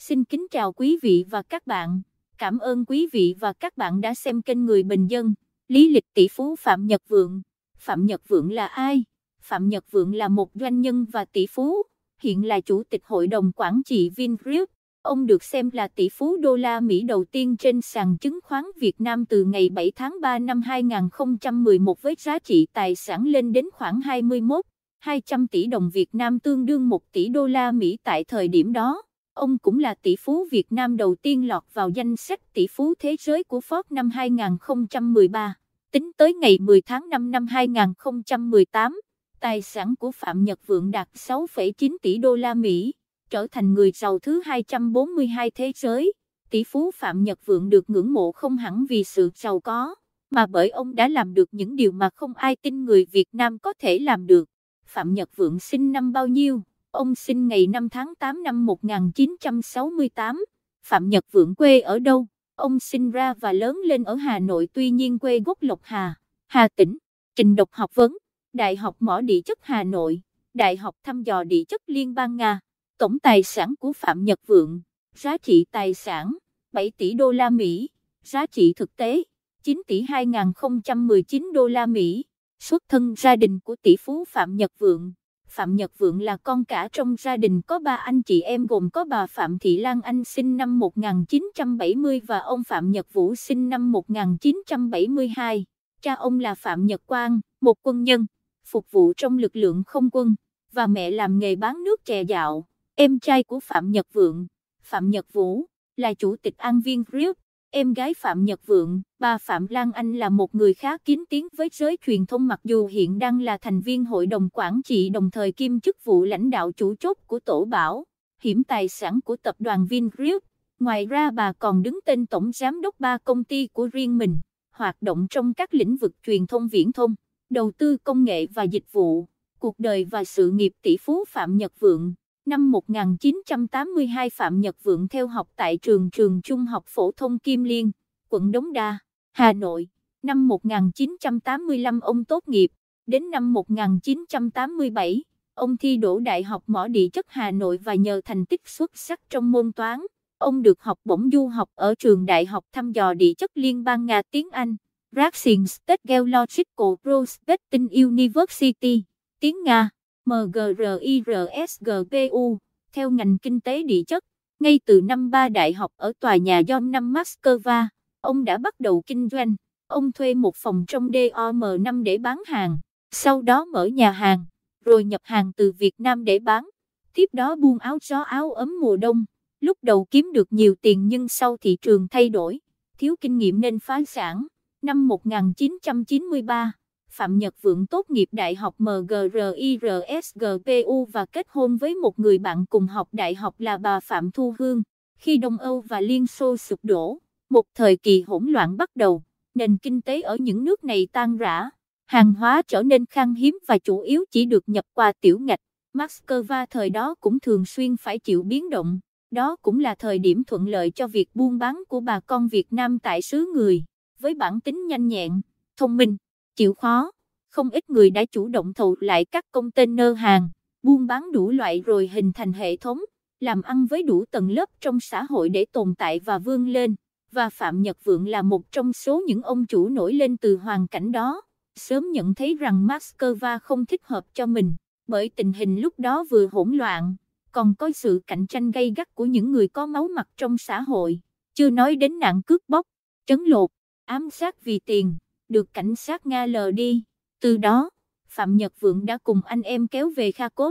Xin kính chào quý vị và các bạn. Cảm ơn quý vị và các bạn đã xem kênh Người Bình Dân, Lý lịch tỷ phú Phạm Nhật Vượng. Phạm Nhật Vượng là ai? Phạm Nhật Vượng là một doanh nhân và tỷ phú, hiện là chủ tịch hội đồng quản trị Vingroup. Ông được xem là tỷ phú đô la Mỹ đầu tiên trên sàn chứng khoán Việt Nam từ ngày 7 tháng 3 năm 2011 với giá trị tài sản lên đến khoảng 21, 200 tỷ đồng Việt Nam tương đương 1 tỷ đô la Mỹ tại thời điểm đó. Ông cũng là tỷ phú Việt Nam đầu tiên lọt vào danh sách tỷ phú thế giới của Forbes năm 2013. Tính tới ngày 10 tháng 5 năm 2018, tài sản của Phạm Nhật Vượng đạt 6,9 tỷ đô la Mỹ, trở thành người giàu thứ 242 thế giới. Tỷ phú Phạm Nhật Vượng được ngưỡng mộ không hẳn vì sự giàu có, mà bởi ông đã làm được những điều mà không ai tin người Việt Nam có thể làm được. Phạm Nhật Vượng sinh năm bao nhiêu? Ông sinh ngày 5 tháng 8 năm 1968, Phạm Nhật Vượng quê ở đâu? Ông sinh ra và lớn lên ở Hà Nội tuy nhiên quê gốc Lộc Hà, Hà Tĩnh, trình độc học vấn, Đại học Mỏ Địa chất Hà Nội, Đại học Thăm dò Địa chất Liên bang Nga, tổng tài sản của Phạm Nhật Vượng, giá trị tài sản 7 tỷ đô la Mỹ, giá trị thực tế 9 tỷ 2019 đô la Mỹ, xuất thân gia đình của tỷ phú Phạm Nhật Vượng. Phạm Nhật Vượng là con cả trong gia đình có ba anh chị em gồm có bà Phạm Thị Lan Anh sinh năm 1970 và ông Phạm Nhật Vũ sinh năm 1972. Cha ông là Phạm Nhật Quang, một quân nhân, phục vụ trong lực lượng không quân, và mẹ làm nghề bán nước chè dạo, em trai của Phạm Nhật Vượng, Phạm Nhật Vũ, là chủ tịch An Viên Group, Em gái Phạm Nhật Vượng, bà Phạm Lan Anh là một người khá kín tiếng với giới truyền thông mặc dù hiện đang là thành viên hội đồng quản trị đồng thời kiêm chức vụ lãnh đạo chủ chốt của tổ bảo, hiểm tài sản của tập đoàn Vingroup. Ngoài ra bà còn đứng tên tổng giám đốc ba công ty của riêng mình, hoạt động trong các lĩnh vực truyền thông viễn thông, đầu tư công nghệ và dịch vụ, cuộc đời và sự nghiệp tỷ phú Phạm Nhật Vượng. Năm 1982 Phạm Nhật Vượng theo học tại trường trường Trung học Phổ thông Kim Liên, quận Đống Đa, Hà Nội. Năm 1985 ông tốt nghiệp, đến năm 1987, ông thi đỗ Đại học Mỏ Địa chất Hà Nội và nhờ thành tích xuất sắc trong môn toán, ông được học bổng du học ở trường Đại học thăm dò địa chất Liên bang Nga tiếng Anh, Racing State Geological Prospecting University, tiếng Nga. MGRIRSGPU, theo ngành kinh tế địa chất, ngay từ năm ba đại học ở tòa nhà Dom năm Moscow, ông đã bắt đầu kinh doanh. Ông thuê một phòng trong DOM5 để bán hàng, sau đó mở nhà hàng, rồi nhập hàng từ Việt Nam để bán. Tiếp đó buôn áo gió áo ấm mùa đông, lúc đầu kiếm được nhiều tiền nhưng sau thị trường thay đổi, thiếu kinh nghiệm nên phá sản. Năm 1993 Phạm Nhật Vượng tốt nghiệp Đại học MGRIRSGPU và kết hôn với một người bạn cùng học đại học là bà Phạm Thu Hương. Khi Đông Âu và Liên Xô sụp đổ, một thời kỳ hỗn loạn bắt đầu, nền kinh tế ở những nước này tan rã, hàng hóa trở nên khan hiếm và chủ yếu chỉ được nhập qua tiểu ngạch. Moscow thời đó cũng thường xuyên phải chịu biến động, đó cũng là thời điểm thuận lợi cho việc buôn bán của bà con Việt Nam tại xứ người, với bản tính nhanh nhẹn, thông minh chịu khó, không ít người đã chủ động thầu lại các container hàng, buôn bán đủ loại rồi hình thành hệ thống, làm ăn với đủ tầng lớp trong xã hội để tồn tại và vươn lên, và Phạm Nhật Vượng là một trong số những ông chủ nổi lên từ hoàn cảnh đó, sớm nhận thấy rằng Moscow không thích hợp cho mình, bởi tình hình lúc đó vừa hỗn loạn, còn có sự cạnh tranh gay gắt của những người có máu mặt trong xã hội, chưa nói đến nạn cướp bóc, trấn lột, ám sát vì tiền được cảnh sát Nga lờ đi. Từ đó, Phạm Nhật Vượng đã cùng anh em kéo về Kharkov.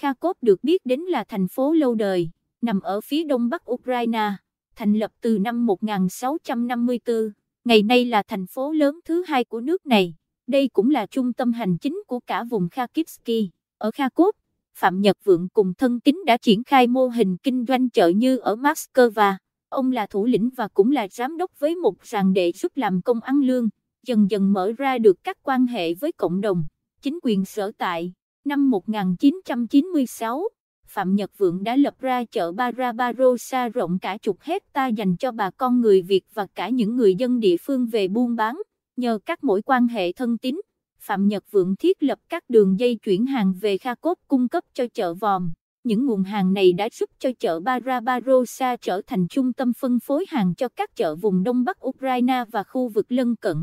Kharkov được biết đến là thành phố lâu đời, nằm ở phía đông bắc Ukraine, thành lập từ năm 1654. Ngày nay là thành phố lớn thứ hai của nước này. Đây cũng là trung tâm hành chính của cả vùng Kharkivsky. Ở Kharkov, Phạm Nhật Vượng cùng thân tín đã triển khai mô hình kinh doanh chợ như ở Moscow. Ông là thủ lĩnh và cũng là giám đốc với một ràng đệ giúp làm công ăn lương dần dần mở ra được các quan hệ với cộng đồng, chính quyền sở tại. Năm 1996, Phạm Nhật Vượng đã lập ra chợ Barabarossa rộng cả chục hecta dành cho bà con người Việt và cả những người dân địa phương về buôn bán. Nhờ các mối quan hệ thân tín, Phạm Nhật Vượng thiết lập các đường dây chuyển hàng về Kha Cốt cung cấp cho chợ Vòm. Những nguồn hàng này đã giúp cho chợ Barabarossa trở thành trung tâm phân phối hàng cho các chợ vùng Đông Bắc Ukraine và khu vực lân cận.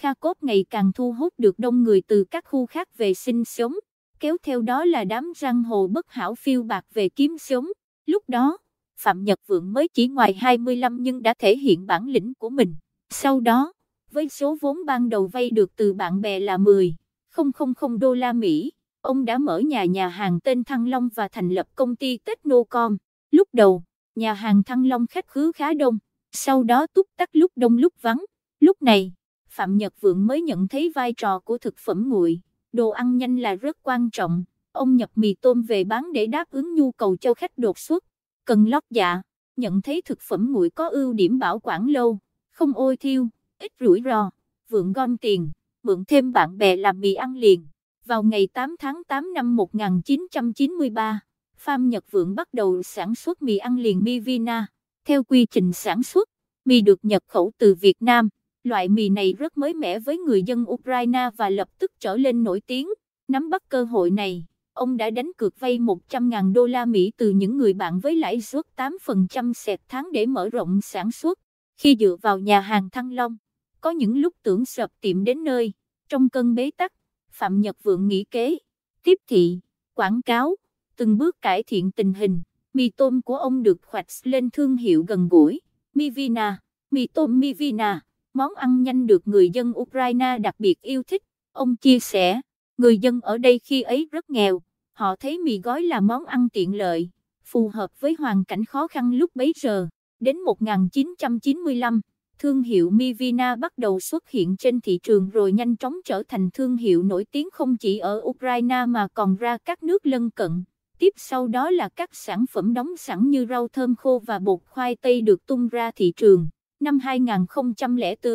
Kha cốt ngày càng thu hút được đông người từ các khu khác về sinh sống, kéo theo đó là đám răng hồ bất hảo phiêu bạc về kiếm sống. Lúc đó, Phạm Nhật Vượng mới chỉ ngoài 25 nhưng đã thể hiện bản lĩnh của mình. Sau đó, với số vốn ban đầu vay được từ bạn bè là 10, 000 đô la Mỹ, ông đã mở nhà nhà hàng tên Thăng Long và thành lập công ty Technocom. Lúc đầu, nhà hàng Thăng Long khách khứ khá đông, sau đó túc tắc lúc đông lúc vắng. Lúc này, Phạm Nhật Vượng mới nhận thấy vai trò của thực phẩm nguội, đồ ăn nhanh là rất quan trọng, ông nhập mì tôm về bán để đáp ứng nhu cầu cho khách đột xuất, cần lót dạ, nhận thấy thực phẩm nguội có ưu điểm bảo quản lâu, không ôi thiêu, ít rủi ro, Vượng gom tiền, mượn thêm bạn bè làm mì ăn liền. Vào ngày 8 tháng 8 năm 1993, Phạm Nhật Vượng bắt đầu sản xuất mì ăn liền Mivina. Theo quy trình sản xuất, mì được nhập khẩu từ Việt Nam. Loại mì này rất mới mẻ với người dân Ukraine và lập tức trở lên nổi tiếng. Nắm bắt cơ hội này, ông đã đánh cược vay 100.000 đô la Mỹ từ những người bạn với lãi suất 8% sẹt tháng để mở rộng sản xuất. Khi dựa vào nhà hàng Thăng Long, có những lúc tưởng sập tiệm đến nơi, trong cơn bế tắc, Phạm Nhật Vượng nghĩ kế, tiếp thị, quảng cáo, từng bước cải thiện tình hình. Mì tôm của ông được khoạch lên thương hiệu gần gũi, Mivina, mì tôm Mivina món ăn nhanh được người dân Ukraine đặc biệt yêu thích. Ông chia sẻ, người dân ở đây khi ấy rất nghèo, họ thấy mì gói là món ăn tiện lợi, phù hợp với hoàn cảnh khó khăn lúc bấy giờ. Đến 1995, thương hiệu Mivina bắt đầu xuất hiện trên thị trường rồi nhanh chóng trở thành thương hiệu nổi tiếng không chỉ ở Ukraine mà còn ra các nước lân cận. Tiếp sau đó là các sản phẩm đóng sẵn như rau thơm khô và bột khoai tây được tung ra thị trường. Năm 2004,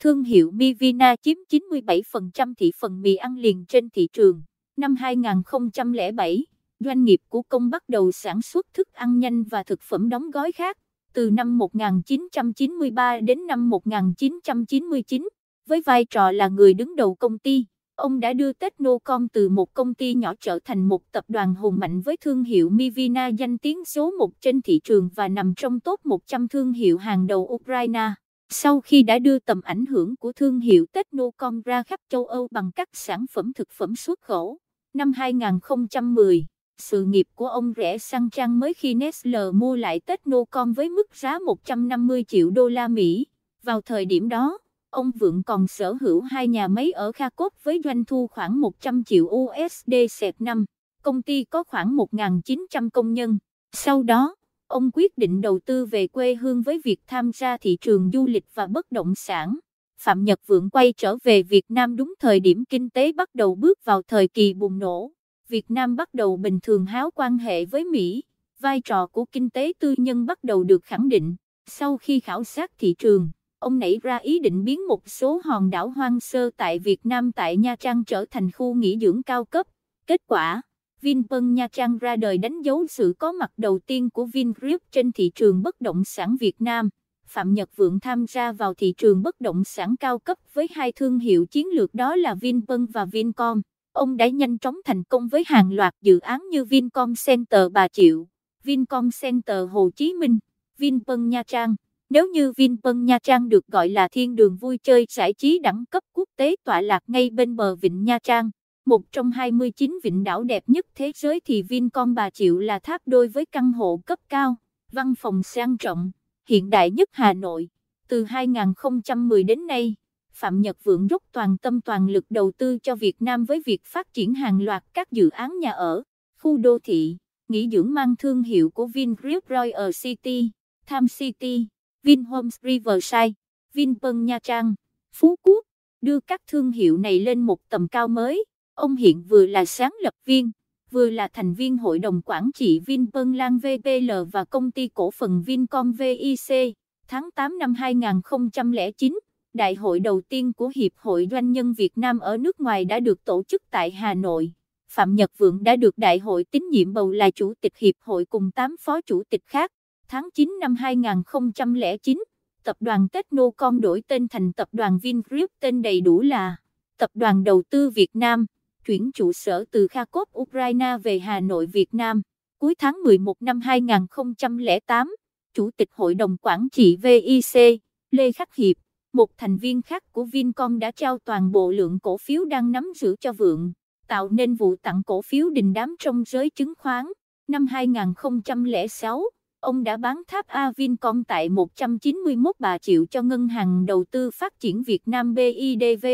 thương hiệu Mivina chiếm 97% thị phần mì ăn liền trên thị trường. Năm 2007, doanh nghiệp của công bắt đầu sản xuất thức ăn nhanh và thực phẩm đóng gói khác. Từ năm 1993 đến năm 1999, với vai trò là người đứng đầu công ty, Ông đã đưa Technocon từ một công ty nhỏ trở thành một tập đoàn hùng mạnh với thương hiệu Mivina danh tiếng số 1 trên thị trường và nằm trong top 100 thương hiệu hàng đầu Ukraine. Sau khi đã đưa tầm ảnh hưởng của thương hiệu Technocon ra khắp châu Âu bằng các sản phẩm thực phẩm xuất khẩu, năm 2010, sự nghiệp của ông rẽ sang trang mới khi Nestle mua lại Technocom với mức giá 150 triệu đô la Mỹ. Vào thời điểm đó, ông Vượng còn sở hữu hai nhà máy ở Kha Cốt với doanh thu khoảng 100 triệu USD sẹt năm, công ty có khoảng 1.900 công nhân. Sau đó, ông quyết định đầu tư về quê hương với việc tham gia thị trường du lịch và bất động sản. Phạm Nhật Vượng quay trở về Việt Nam đúng thời điểm kinh tế bắt đầu bước vào thời kỳ bùng nổ. Việt Nam bắt đầu bình thường háo quan hệ với Mỹ, vai trò của kinh tế tư nhân bắt đầu được khẳng định. Sau khi khảo sát thị trường, ông nảy ra ý định biến một số hòn đảo hoang sơ tại Việt Nam tại Nha Trang trở thành khu nghỉ dưỡng cao cấp. Kết quả, Vinpearl Nha Trang ra đời đánh dấu sự có mặt đầu tiên của Vingroup trên thị trường bất động sản Việt Nam. Phạm Nhật Vượng tham gia vào thị trường bất động sản cao cấp với hai thương hiệu chiến lược đó là Vinpearl và Vincom. Ông đã nhanh chóng thành công với hàng loạt dự án như Vincom Center Bà Triệu, Vincom Center Hồ Chí Minh, Vinpearl Nha Trang. Nếu như Vinpearl Nha Trang được gọi là thiên đường vui chơi giải trí đẳng cấp quốc tế tọa lạc ngay bên bờ vịnh Nha Trang, một trong 29 vịnh đảo đẹp nhất thế giới thì Vincom Bà Triệu là tháp đôi với căn hộ cấp cao, văn phòng sang trọng, hiện đại nhất Hà Nội. Từ 2010 đến nay, Phạm Nhật Vượng rút toàn tâm toàn lực đầu tư cho Việt Nam với việc phát triển hàng loạt các dự án nhà ở, khu đô thị, nghỉ dưỡng mang thương hiệu của Vingroup Royal City, Tham City. Vinhomes Riverside, Vinpearl Nha Trang, Phú Quốc, đưa các thương hiệu này lên một tầm cao mới. Ông hiện vừa là sáng lập viên, vừa là thành viên hội đồng quản trị Vinpearl Lan VPL và công ty cổ phần Vincom VIC. Tháng 8 năm 2009, đại hội đầu tiên của Hiệp hội Doanh nhân Việt Nam ở nước ngoài đã được tổ chức tại Hà Nội. Phạm Nhật Vượng đã được đại hội tín nhiệm bầu là chủ tịch hiệp hội cùng 8 phó chủ tịch khác tháng 9 năm 2009, tập đoàn Technocom đổi tên thành tập đoàn Vingroup tên đầy đủ là Tập đoàn Đầu tư Việt Nam, chuyển trụ sở từ Kharkov, Ukraine về Hà Nội, Việt Nam. Cuối tháng 11 năm 2008, Chủ tịch Hội đồng Quản trị VIC, Lê Khắc Hiệp, một thành viên khác của Vincom đã trao toàn bộ lượng cổ phiếu đang nắm giữ cho Vượng, tạo nên vụ tặng cổ phiếu đình đám trong giới chứng khoán. Năm 2006, ông đã bán tháp Avincom tại 191 bà triệu cho Ngân hàng Đầu tư Phát triển Việt Nam BIDV.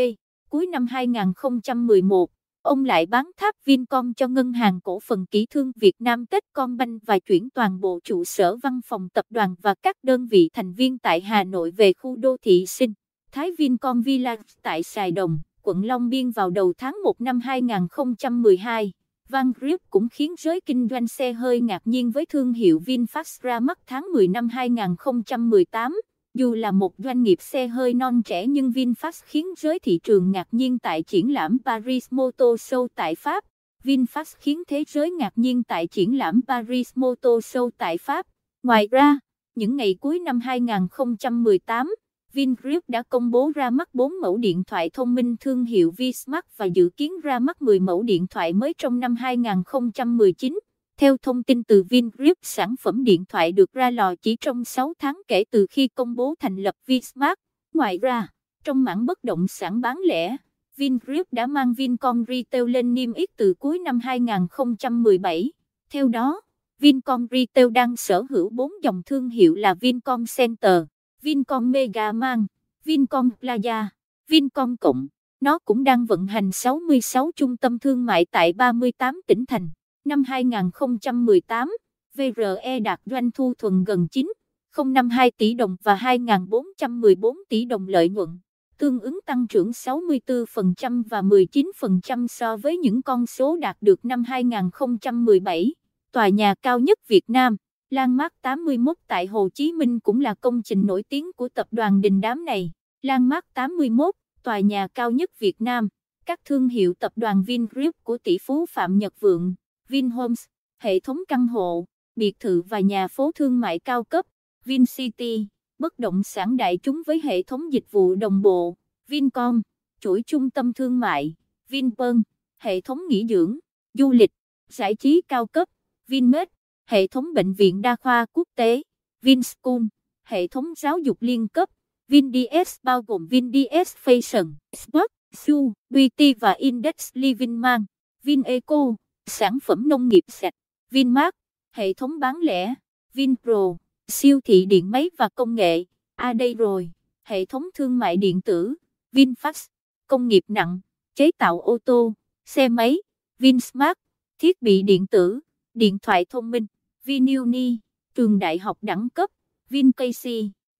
Cuối năm 2011, ông lại bán tháp Vincom cho Ngân hàng Cổ phần Kỹ thương Việt Nam Techcombank và chuyển toàn bộ trụ sở văn phòng tập đoàn và các đơn vị thành viên tại Hà Nội về khu đô thị Sinh, Thái Vincom Village tại Sài Đồng, quận Long Biên vào đầu tháng 1 năm 2012. Van Grip cũng khiến giới kinh doanh xe hơi ngạc nhiên với thương hiệu VinFast ra mắt tháng 10 năm 2018. Dù là một doanh nghiệp xe hơi non trẻ nhưng VinFast khiến giới thị trường ngạc nhiên tại triển lãm Paris Motor Show tại Pháp. VinFast khiến thế giới ngạc nhiên tại triển lãm Paris Motor Show tại Pháp. Ngoài ra, những ngày cuối năm 2018, Vingroup đã công bố ra mắt 4 mẫu điện thoại thông minh thương hiệu Vsmart và dự kiến ra mắt 10 mẫu điện thoại mới trong năm 2019. Theo thông tin từ Vingroup, sản phẩm điện thoại được ra lò chỉ trong 6 tháng kể từ khi công bố thành lập Vsmart. Ngoài ra, trong mảng bất động sản bán lẻ, Vingroup đã mang Vincom Retail lên niêm yết từ cuối năm 2017. Theo đó, Vincom Retail đang sở hữu 4 dòng thương hiệu là Vincom Center. Vincom Mega Mang, Vincom Plaza, Vincom Cộng. Nó cũng đang vận hành 66 trung tâm thương mại tại 38 tỉnh thành. Năm 2018, VRE đạt doanh thu thuần gần 9,052 tỷ đồng và 2.414 tỷ đồng lợi nhuận, tương ứng tăng trưởng 64% và 19% so với những con số đạt được năm 2017, tòa nhà cao nhất Việt Nam. Lan 81 tại Hồ Chí Minh cũng là công trình nổi tiếng của tập đoàn đình đám này. Lan 81, tòa nhà cao nhất Việt Nam, các thương hiệu tập đoàn Vingroup của tỷ phú Phạm Nhật Vượng, Vinhomes, hệ thống căn hộ, biệt thự và nhà phố thương mại cao cấp, VinCity, bất động sản đại chúng với hệ thống dịch vụ đồng bộ, Vincom, chuỗi trung tâm thương mại, Vinpearl, hệ thống nghỉ dưỡng, du lịch, giải trí cao cấp, Vinmec hệ thống bệnh viện đa khoa quốc tế, Vinschool, hệ thống giáo dục liên cấp, VinDS bao gồm VinDS Fashion, Sport, Su, Beauty và Index Living Mang, VinEco, sản phẩm nông nghiệp sạch, VinMart, hệ thống bán lẻ, VinPro, siêu thị điện máy và công nghệ, à đây rồi, hệ thống thương mại điện tử, VinFast, công nghiệp nặng, chế tạo ô tô, xe máy, VinSmart, thiết bị điện tử, điện thoại thông minh. Vinuni, trường đại học đẳng cấp, VinKC,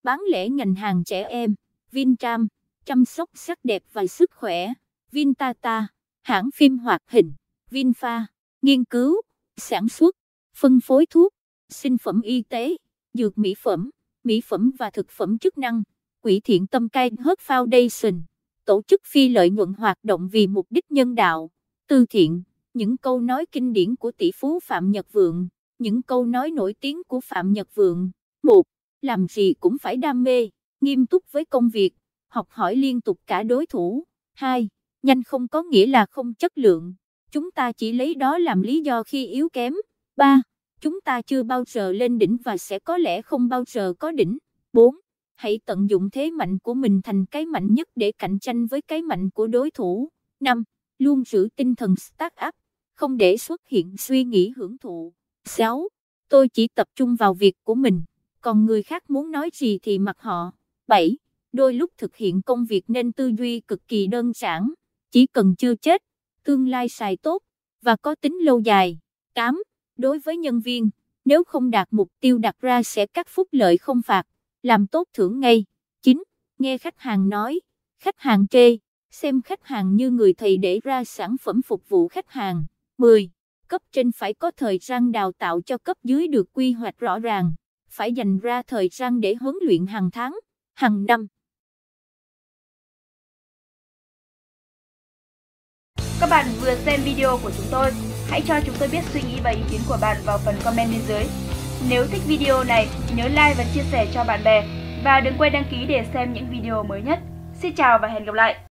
bán lẻ ngành hàng trẻ em, Vintram, chăm sóc sắc đẹp và sức khỏe, Vintata, hãng phim hoạt hình, Vinfa, nghiên cứu, sản xuất, phân phối thuốc, sinh phẩm y tế, dược mỹ phẩm, mỹ phẩm và thực phẩm chức năng, Quỹ thiện tâm Cai Hớt Foundation, tổ chức phi lợi nhuận hoạt động vì mục đích nhân đạo, từ thiện, những câu nói kinh điển của tỷ phú Phạm Nhật Vượng những câu nói nổi tiếng của Phạm Nhật Vượng. Một, làm gì cũng phải đam mê, nghiêm túc với công việc, học hỏi liên tục cả đối thủ. Hai, nhanh không có nghĩa là không chất lượng, chúng ta chỉ lấy đó làm lý do khi yếu kém. Ba, chúng ta chưa bao giờ lên đỉnh và sẽ có lẽ không bao giờ có đỉnh. Bốn, hãy tận dụng thế mạnh của mình thành cái mạnh nhất để cạnh tranh với cái mạnh của đối thủ. Năm, luôn giữ tinh thần start up, không để xuất hiện suy nghĩ hưởng thụ. 6. Tôi chỉ tập trung vào việc của mình, còn người khác muốn nói gì thì mặc họ. 7. Đôi lúc thực hiện công việc nên tư duy cực kỳ đơn giản, chỉ cần chưa chết, tương lai xài tốt và có tính lâu dài. 8. Đối với nhân viên, nếu không đạt mục tiêu đặt ra sẽ cắt phúc lợi không phạt, làm tốt thưởng ngay. 9. Nghe khách hàng nói, khách hàng chê, xem khách hàng như người thầy để ra sản phẩm phục vụ khách hàng. 10 cấp trên phải có thời gian đào tạo cho cấp dưới được quy hoạch rõ ràng, phải dành ra thời gian để huấn luyện hàng tháng, hàng năm. Các bạn vừa xem video của chúng tôi, hãy cho chúng tôi biết suy nghĩ và ý kiến của bạn vào phần comment bên dưới. Nếu thích video này, nhớ like và chia sẻ cho bạn bè và đừng quên đăng ký để xem những video mới nhất. Xin chào và hẹn gặp lại!